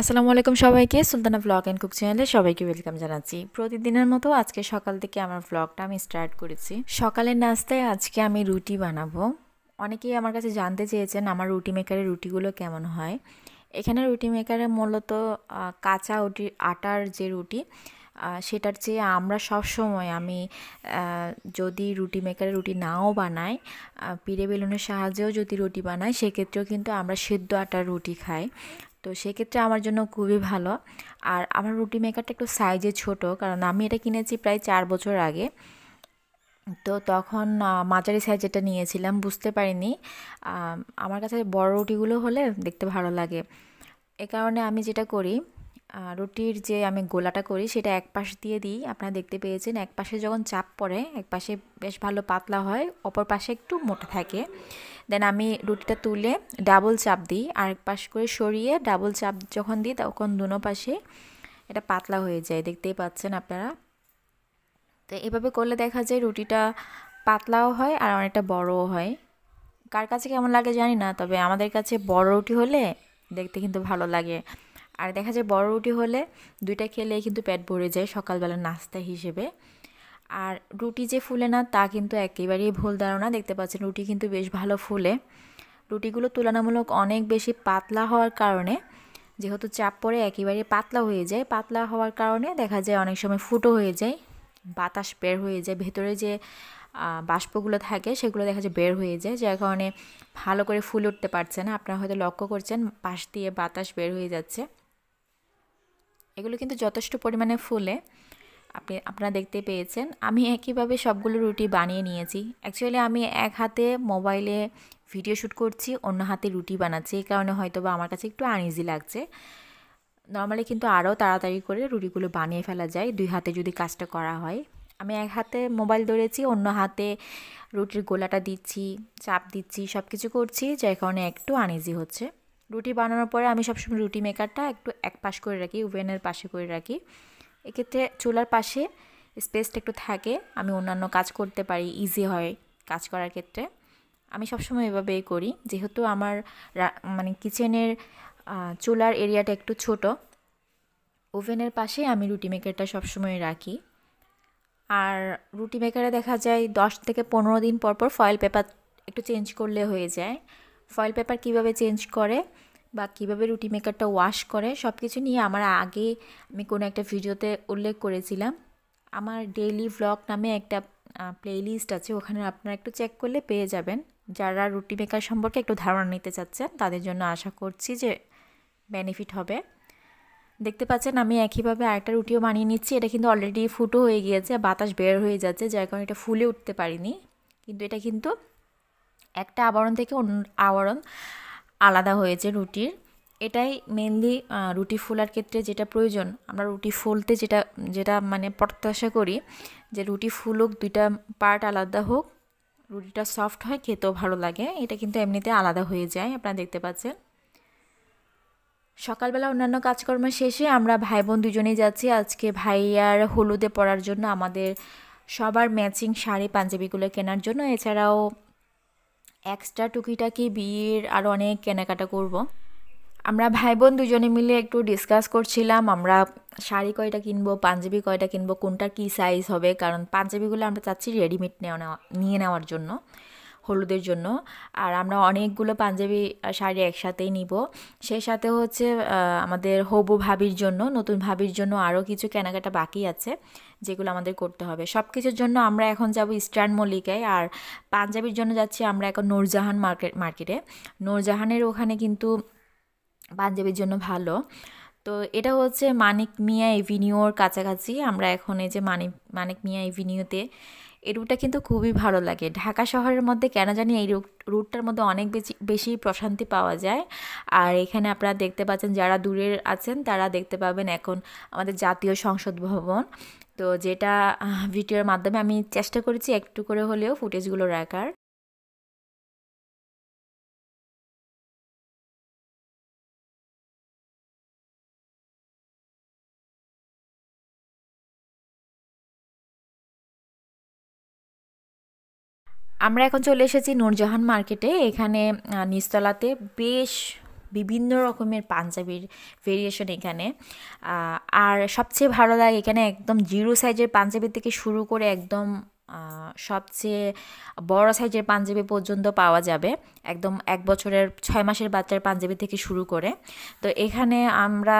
আসসালামু আলাইকুম সবাইকে সুলতানা ব্লগ অ্যান্ড কুক চ্যানেলে সবাইকে ওয়েলকাম জানাচ্ছি প্রতিদিনের মতো আজকে সকাল থেকে আমার ব্লগটা আমি স্টার্ট করেছি সকালের নাস্তায় আজকে আমি রুটি বানাবো অনেকেই আমার কাছে জানতে চেয়েছেন আমার রুটি মেকারের রুটিগুলো কেমন হয় এখানে রুটি মেকারে মূলত কাঁচা রুটি আটার যে রুটি সেটার চেয়ে আমরা সব সময় আমি যদি রুটি মেকারে রুটি নাও বানাই পিড়ে বেলুনের সাহায্যেও যদি রুটি বানাই সেক্ষেত্রেও কিন্তু আমরা সেদ্ধ আটার রুটি খাই তো সেক্ষেত্রে আমার জন্য খুবই ভালো আর আমার রুটি মেকারটা একটু সাইজে ছোট কারণ আমি এটা কিনেছি প্রায় চার বছর আগে তো তখন মাঝারি সাইজ এটা নিয়েছিলাম বুঝতে পারিনি আমার কাছে বড় রুটিগুলো হলে দেখতে ভালো লাগে এ কারণে আমি যেটা করি রুটির যে আমি গোলাটা করি সেটা এক পাশ দিয়ে দিই আপনারা দেখতে পেয়েছেন এক পাশে যখন চাপ পড়ে এক পাশে বেশ ভালো পাতলা হয় অপর পাশে একটু মোটা থাকে দেন আমি রুটিটা তুলে ডাবল চাপ দিই আরেক পাশ করে সরিয়ে ডাবল চাপ যখন দিই তখন দুনো পাশে এটা পাতলা হয়ে যায় দেখতেই পাচ্ছেন আপনারা তো এভাবে করলে দেখা যায় রুটিটা পাতলাও হয় আর অনেকটা বড়ও হয় কার কাছে কেমন লাগে জানি না তবে আমাদের কাছে বড় রুটি হলে দেখতে কিন্তু ভালো লাগে আর দেখা যায় বড় রুটি হলে দুইটা খেলে কিন্তু পেট ভরে যায় সকালবেলা নাস্তা হিসেবে আর রুটি যে ফুলে না তা কিন্তু একেবারেই ভুল ধারণা দেখতে পাচ্ছেন রুটি কিন্তু বেশ ভালো ফুলে রুটিগুলো তুলনামূলক অনেক বেশি পাতলা হওয়ার কারণে যেহেতু চাপ পড়ে একেবারে পাতলা হয়ে যায় পাতলা হওয়ার কারণে দেখা যায় অনেক সময় ফুটো হয়ে যায় বাতাস বের হয়ে যায় ভেতরে যে বাষ্পগুলো থাকে সেগুলো দেখা যায় বের হয়ে যায় যার কারণে ভালো করে ফুল উঠতে পারছে না আপনারা হয়তো লক্ষ্য করছেন পাশ দিয়ে বাতাস বের হয়ে যাচ্ছে এগুলো কিন্তু যথেষ্ট পরিমাণে ফুলে আপনি আপনারা দেখতে পেয়েছেন আমি একইভাবে সবগুলো রুটি বানিয়ে নিয়েছি অ্যাকচুয়ালি আমি এক হাতে মোবাইলে ভিডিও শ্যুট করছি অন্য হাতে রুটি বানাচ্ছি এই কারণে হয়তো বা আমার কাছে একটু আনইজি লাগছে নর্মালি কিন্তু আরও তাড়াতাড়ি করে রুটিগুলো বানিয়ে ফেলা যায় দুই হাতে যদি কাজটা করা হয় আমি এক হাতে মোবাইল ধরেছি অন্য হাতে রুটির গোলাটা দিচ্ছি চাপ দিচ্ছি সব কিছু করছি যার কারণে একটু আনইজি হচ্ছে রুটি বানানোর পরে আমি সবসময় রুটি মেকারটা একটু এক পাশ করে রাখি ওভেনের পাশে করে রাখি এক্ষেত্রে চুলার পাশে স্পেসটা একটু থাকে আমি অন্যান্য কাজ করতে পারি ইজি হয় কাজ করার ক্ষেত্রে আমি সবসময় এভাবেই করি যেহেতু আমার মানে কিচেনের চুলার এরিয়াটা একটু ছোট ওভেনের পাশে আমি রুটি মেকারটা সবসময় রাখি আর রুটি মেকারে দেখা যায় দশ থেকে পনেরো দিন পর পর ফয়েল পেপার একটু চেঞ্জ করলে হয়ে যায় ফয়েল পেপার কিভাবে চেঞ্জ করে বা কীভাবে রুটি মেকারটা ওয়াশ করে সব কিছু নিয়ে আমার আগে আমি কোনো একটা ভিডিওতে উল্লেখ করেছিলাম আমার ডেইলি ভ্লগ নামে একটা প্লেলিস্ট আছে ওখানে আপনারা একটু চেক করলে পেয়ে যাবেন যারা রুটি মেকার সম্পর্কে একটু ধারণা নিতে চাচ্ছেন তাদের জন্য আশা করছি যে বেনিফিট হবে দেখতে পাচ্ছেন আমি একইভাবে আরেকটা রুটিও বানিয়ে নিচ্ছি এটা কিন্তু অলরেডি ফুটো হয়ে গিয়েছে বাতাস বের হয়ে যাচ্ছে যার কারণে এটা ফুলে উঠতে পারিনি কিন্তু এটা কিন্তু একটা আবরণ থেকে অন্য আবরণ আলাদা হয়েছে রুটির এটাই মেনলি রুটি ফোলার ক্ষেত্রে যেটা প্রয়োজন আমরা রুটি ফুলতে যেটা যেটা মানে প্রত্যাশা করি যে রুটি ফুলুক দুইটা পার্ট আলাদা হোক রুটিটা সফট হয় খেতেও ভালো লাগে এটা কিন্তু এমনিতে আলাদা হয়ে যায় আপনারা দেখতে পাচ্ছেন সকালবেলা অন্যান্য কাজকর্ম শেষে আমরা ভাই বোন দুজনেই যাচ্ছি আজকে ভাইয়ার হলুদে পড়ার জন্য আমাদের সবার ম্যাচিং শাড়ি পাঞ্জাবিগুলো কেনার জন্য এছাড়াও এক্সট্রা টুকিটাকি বিয়ের আর অনেক কেনাকাটা করব। আমরা ভাই বোন দুজনে মিলে একটু ডিসকাস করছিলাম আমরা শাড়ি কয়টা কিনবো পাঞ্জাবি কয়টা কিনবো কোনটা কি সাইজ হবে কারণ পাঞ্জাবিগুলো আমরা চাচ্ছি রেডিমেড নেওয়া নিয়ে নেওয়ার জন্য হলুদের জন্য আর আমরা অনেকগুলো পাঞ্জাবি শাড়ি একসাথেই নিব সেই সাথে হচ্ছে আমাদের হবু ভাবির জন্য নতুন ভাবির জন্য আরও কিছু কেনাকাটা বাকি আছে যেগুলো আমাদের করতে হবে সব কিছুর জন্য আমরা এখন যাব ইস্টার্ন মল্লিকায় আর পাঞ্জাবির জন্য যাচ্ছি আমরা এখন নূরজাহান মার্কেট মার্কেটে নূরজাহানের ওখানে কিন্তু পাঞ্জাবির জন্য ভালো তো এটা হচ্ছে মানিক মিয়া এভিনিউর কাছাকাছি আমরা এখন এই যে মানিক মানিক মিয়া এভিনিউতে এই রুটটা কিন্তু খুবই ভালো লাগে ঢাকা শহরের মধ্যে কেন জানি এই রুট রুটটার মধ্যে অনেক বেশি বেশি প্রশান্তি পাওয়া যায় আর এখানে আপনারা দেখতে পাচ্ছেন যারা দূরের আছেন তারা দেখতে পাবেন এখন আমাদের জাতীয় সংসদ ভবন তো যেটা ভিডিওর মাধ্যমে আমি চেষ্টা করেছি একটু করে হলেও ফুটেজগুলো রাখার আমরা এখন চলে এসেছি নূরজাহান মার্কেটে এখানে নিচতলাতে বেশ বিভিন্ন রকমের পাঞ্জাবির ভেরিয়েশন এখানে আর সবচেয়ে ভালো লাগে এখানে একদম জিরো সাইজের পাঞ্জাবি থেকে শুরু করে একদম সবচেয়ে বড় সাইজের পাঞ্জাবি পর্যন্ত পাওয়া যাবে একদম এক বছরের ছয় মাসের বাচ্চার পাঞ্জাবি থেকে শুরু করে তো এখানে আমরা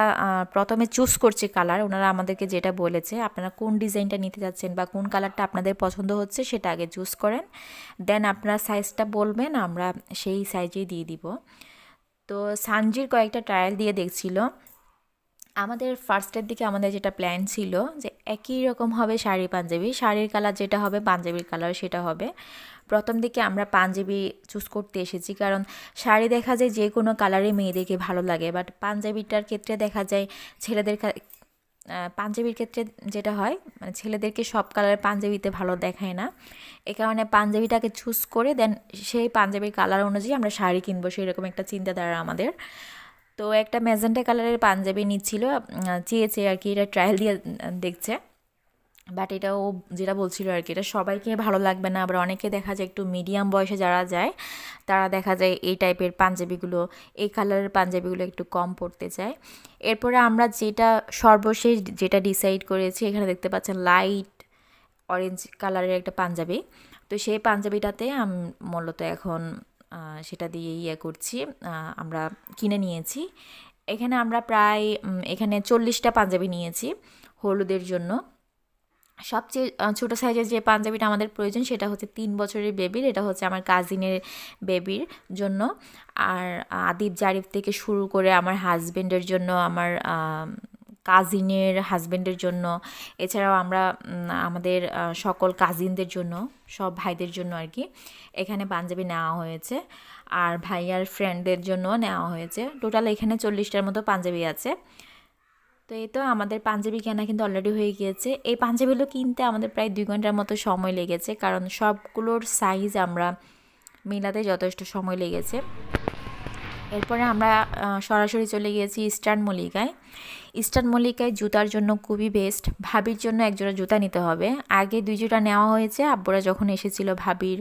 প্রথমে চুজ করছি কালার ওনারা আমাদেরকে যেটা বলেছে আপনারা কোন ডিজাইনটা নিতে যাচ্ছেন বা কোন কালারটা আপনাদের পছন্দ হচ্ছে সেটা আগে চুজ করেন দেন আপনারা সাইজটা বলবেন আমরা সেই সাইজেই দিয়ে দিব তো সানজির কয়েকটা ট্রায়াল দিয়ে দেখছিল আমাদের ফার্স্টের দিকে আমাদের যেটা প্ল্যান ছিল যে একই রকম হবে শাড়ি পাঞ্জাবি শাড়ির কালার যেটা হবে পাঞ্জাবির কালার সেটা হবে প্রথম দিকে আমরা পাঞ্জাবি চুজ করতে এসেছি কারণ শাড়ি দেখা যায় যে কোনো কালারে মেয়েদেরকে ভালো লাগে বাট পাঞ্জাবিটার ক্ষেত্রে দেখা যায় ছেলেদের পাঞ্জাবির ক্ষেত্রে যেটা হয় মানে ছেলেদেরকে সব কালারের পাঞ্জাবিতে ভালো দেখায় না এ কারণে পাঞ্জাবিটাকে চুজ করে দেন সেই পাঞ্জাবির কালার অনুযায়ী আমরা শাড়ি কিনবো সেই রকম একটা চিন্তাধারা আমাদের তো একটা ম্যাজেন্টা কালারের পাঞ্জাবি নিচ্ছিল চেয়েছে আর কি এটা ট্রায়াল দিয়ে দেখছে বাট এটা ও যেটা বলছিল আর কি এটা সবাইকে ভালো লাগবে না আবার অনেকে দেখা যায় একটু মিডিয়াম বয়সে যারা যায় তারা দেখা যায় এই টাইপের পাঞ্জাবিগুলো এই কালারের পাঞ্জাবিগুলো একটু কম পড়তে চায় এরপরে আমরা যেটা সর্বশেষ যেটা ডিসাইড করেছি এখানে দেখতে পাচ্ছেন লাইট অরেঞ্জ কালারের একটা পাঞ্জাবি তো সেই পাঞ্জাবিটাতে আমি মূলত এখন সেটা দিয়ে ইয়ে করছি আমরা কিনে নিয়েছি এখানে আমরা প্রায় এখানে চল্লিশটা পাঞ্জাবি নিয়েছি হলুদের জন্য সবচেয়ে ছোটো সাইজের যে পাঞ্জাবিটা আমাদের প্রয়োজন সেটা হচ্ছে তিন বছরের বেবির এটা হচ্ছে আমার কাজিনের বেবির জন্য আর আদিব জারিফ থেকে শুরু করে আমার হাজব্যান্ডের জন্য আমার কাজিনের হাজব্যান্ডের জন্য এছাড়াও আমরা আমাদের সকল কাজিনদের জন্য সব ভাইদের জন্য আর কি এখানে পাঞ্জাবি নেওয়া হয়েছে আর ভাইয়ার ফ্রেন্ডদের জন্য নেওয়া হয়েছে টোটাল এখানে চল্লিশটার মতো পাঞ্জাবি আছে তো এই তো আমাদের পাঞ্জাবি কেনা কিন্তু অলরেডি হয়ে গিয়েছে এই পাঞ্জাবিগুলো কিনতে আমাদের প্রায় দুই ঘন্টার মতো সময় লেগেছে কারণ সবগুলোর সাইজ আমরা মেলাতে যথেষ্ট সময় লেগেছে এরপরে আমরা সরাসরি চলে গিয়েছি ইস্টার্ন মল্লিকায় ইস্টার্ন মল্লিকায় জুতার জন্য খুবই বেস্ট ভাবির জন্য একজোড়া জুতা নিতে হবে আগে দুই জোড়া নেওয়া হয়েছে আব্বুরা যখন এসেছিল ভাবির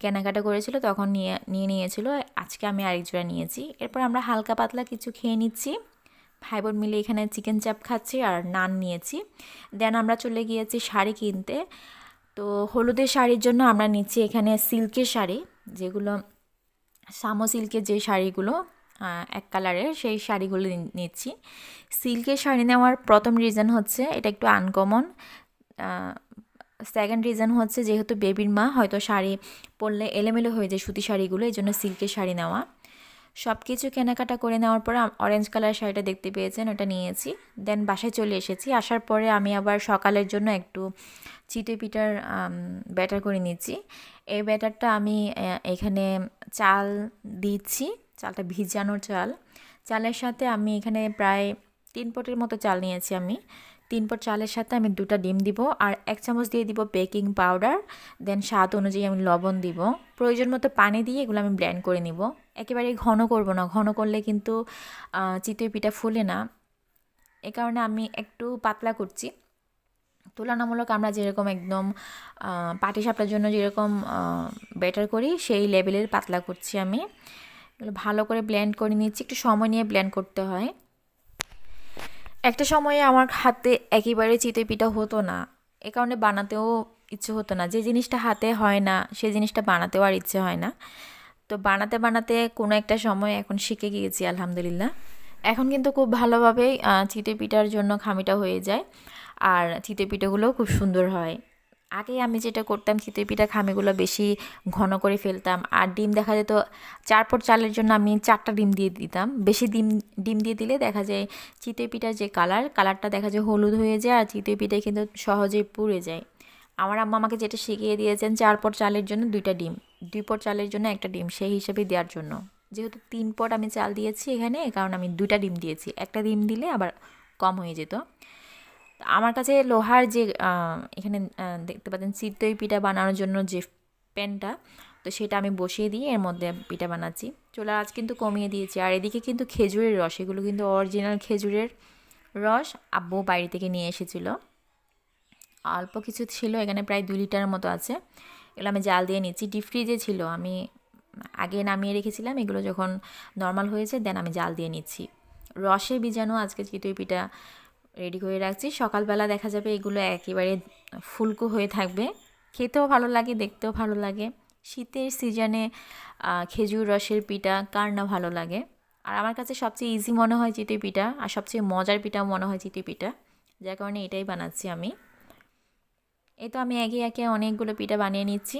কেনাকাটা করেছিল তখন নিয়ে নিয়ে নিয়েছিল আজকে আমি আরেক জোড়া নিয়েছি এরপর আমরা হালকা পাতলা কিছু খেয়ে নিচ্ছি ভাই বোন মিলে এখানে চিকেন চাপ খাচ্ছি আর নান নিয়েছি দেন আমরা চলে গিয়েছি শাড়ি কিনতে তো হলুদের শাড়ির জন্য আমরা নিচ্ছি এখানে সিল্কের শাড়ি যেগুলো সামো সিল্কের যে শাড়িগুলো এক কালারের সেই শাড়িগুলো নিচ্ছি সিল্কের শাড়ি নেওয়ার প্রথম রিজন হচ্ছে এটা একটু আনকমন সেকেন্ড রিজন হচ্ছে যেহেতু বেবির মা হয়তো শাড়ি পরলে এলোমেলো হয়ে যায় সুতি শাড়িগুলো এই জন্য সিল্কের শাড়ি নেওয়া সব কিছু কেনাকাটা করে নেওয়ার পরে অরেঞ্জ কালার শাড়িটা দেখতে পেয়েছেন ওটা নিয়েছি দেন বাসায় চলে এসেছি আসার পরে আমি আবার সকালের জন্য একটু চিটে পিঠার ব্যাটার করে নিচ্ছি এই ব্যাটারটা আমি এখানে চাল দিচ্ছি চালটা ভিজানো চাল চালের সাথে আমি এখানে প্রায় তিন পটের মতো চাল নিয়েছি আমি তিন পট চালের সাথে আমি দুটা ডিম দিব আর এক চামচ দিয়ে দিব বেকিং পাউডার দেন স্বাদ অনুযায়ী আমি লবণ দিব প্রয়োজন মতো পানি দিয়ে এগুলো আমি ব্ল্যান্ড করে নিব একেবারে ঘন করব না ঘন করলে কিন্তু চিতই পিঠা ফুলে না এ কারণে আমি একটু পাতলা করছি তুলনামূলক আমরা যেরকম একদম পাটি সাপটার জন্য যেরকম বেটার করি সেই লেভেলের পাতলা করছি আমি এগুলো ভালো করে ব্লেন্ড করে নিচ্ছি একটু সময় নিয়ে ব্লেন্ড করতে হয় একটা সময়ে আমার হাতে একেবারে চিতে পিঠা হতো না এ কারণে বানাতেও ইচ্ছে হতো না যে জিনিসটা হাতে হয় না সে জিনিসটা বানাতেও আর ইচ্ছে হয় না তো বানাতে বানাতে কোনো একটা সময় এখন শিখে গিয়েছি আলহামদুলিল্লাহ এখন কিন্তু খুব ভালোভাবেই চিটে পিঠার জন্য খামিটা হয়ে যায় আর চিটে পিঠেগুলোও খুব সুন্দর হয় আগে আমি যেটা করতাম চিতই পিঠা খামিগুলো বেশি ঘন করে ফেলতাম আর ডিম দেখা যেত চারপট চালের জন্য আমি চারটা ডিম দিয়ে দিতাম বেশি ডিম ডিম দিয়ে দিলে দেখা যায় চিতই পিঠার যে কালার কালারটা দেখা যায় হলুদ হয়ে যায় আর চিতই পিঠে কিন্তু সহজেই পুড়ে যায় আমার আম্মা আমাকে যেটা শিখিয়ে দিয়েছেন চারপট চালের জন্য দুইটা ডিম দুই পট চালের জন্য একটা ডিম সেই হিসেবে দেওয়ার জন্য যেহেতু তিন পট আমি চাল দিয়েছি এখানে কারণ আমি দুটা ডিম দিয়েছি একটা ডিম দিলে আবার কম হয়ে যেত আমার কাছে লোহার যে এখানে দেখতে পাচ্ছেন চিত্তই পিঠা বানানোর জন্য যে প্যানটা তো সেটা আমি বসিয়ে দিয়ে এর মধ্যে পিঠা বানাচ্ছি চোলার আজ কিন্তু কমিয়ে দিয়েছি আর এদিকে কিন্তু খেজুরের রস এগুলো কিন্তু অরিজিনাল খেজুরের রস আব্বু বাইরে থেকে নিয়ে এসেছিলো অল্প কিছু ছিল এখানে প্রায় দুই লিটারের মতো আছে এগুলো আমি জাল দিয়ে নিচ্ছি ডিপ ফ্রিজে ছিল আমি আগে নামিয়ে রেখেছিলাম এগুলো যখন নর্মাল হয়েছে দেন আমি জাল দিয়ে নিচ্ছি রসে বীজানো আজকে চিতই পিঠা রেডি করে রাখছি সকালবেলা দেখা যাবে এগুলো একেবারে ফুলকো হয়ে থাকবে খেতেও ভালো লাগে দেখতেও ভালো লাগে শীতের সিজনে খেজুর রসের পিঠা কার না ভালো লাগে আর আমার কাছে সবচেয়ে ইজি মনে হয় চিতই পিঠা আর সবচেয়ে মজার পিঠা মনে হয় চিতই পিঠা যার কারণে এটাই বানাচ্ছি আমি এই তো আমি একে একে অনেকগুলো পিঠা বানিয়ে নিচ্ছি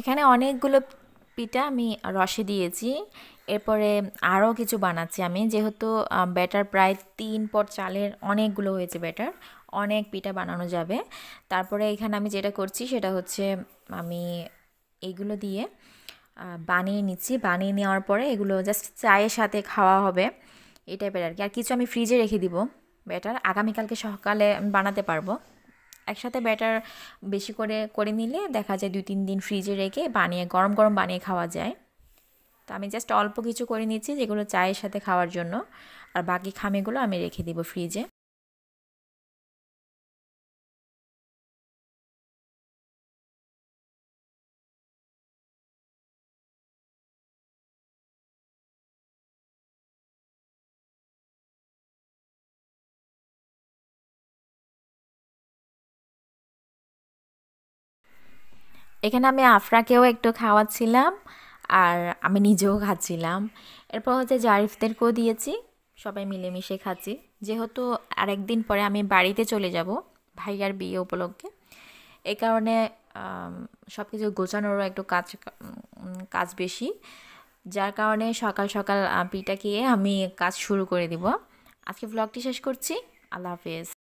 এখানে অনেকগুলো পিঠা আমি রসে দিয়েছি এরপরে আরও কিছু বানাচ্ছি আমি যেহেতু ব্যাটার প্রায় তিন পট চালের অনেকগুলো হয়েছে ব্যাটার অনেক পিঠা বানানো যাবে তারপরে এখানে আমি যেটা করছি সেটা হচ্ছে আমি এগুলো দিয়ে বানিয়ে নিচ্ছি বানিয়ে নেওয়ার পরে এগুলো জাস্ট চায়ের সাথে খাওয়া হবে এই টাইপের আর কি আর কিছু আমি ফ্রিজে রেখে দিব ব্যাটার আগামীকালকে সকালে আমি বানাতে পারবো একসাথে ব্যাটার বেশি করে করে নিলে দেখা যায় দুই তিন দিন ফ্রিজে রেখে বানিয়ে গরম গরম বানিয়ে খাওয়া যায় তো আমি জাস্ট অল্প কিছু করে নিচ্ছি যেগুলো চায়ের সাথে খাওয়ার জন্য আর বাকি খামেগুলো আমি রেখে দিব ফ্রিজে এখানে আমি আফরাকেও একটু খাওয়াচ্ছিলাম আর আমি নিজেও খাচ্ছিলাম এরপর হচ্ছে জারিফদেরকেও দিয়েছি সবাই মিলেমিশে খাচ্ছি যেহেতু একদিন পরে আমি বাড়িতে চলে যাব ভাইয়ার বিয়ে উপলক্ষে এ কারণে সব কিছু গোছানোরও একটু কাজ কাজ বেশি যার কারণে সকাল সকাল পিটা খেয়ে আমি কাজ শুরু করে দিব আজকে ব্লগটি শেষ করছি আল্লাহ হাফেজ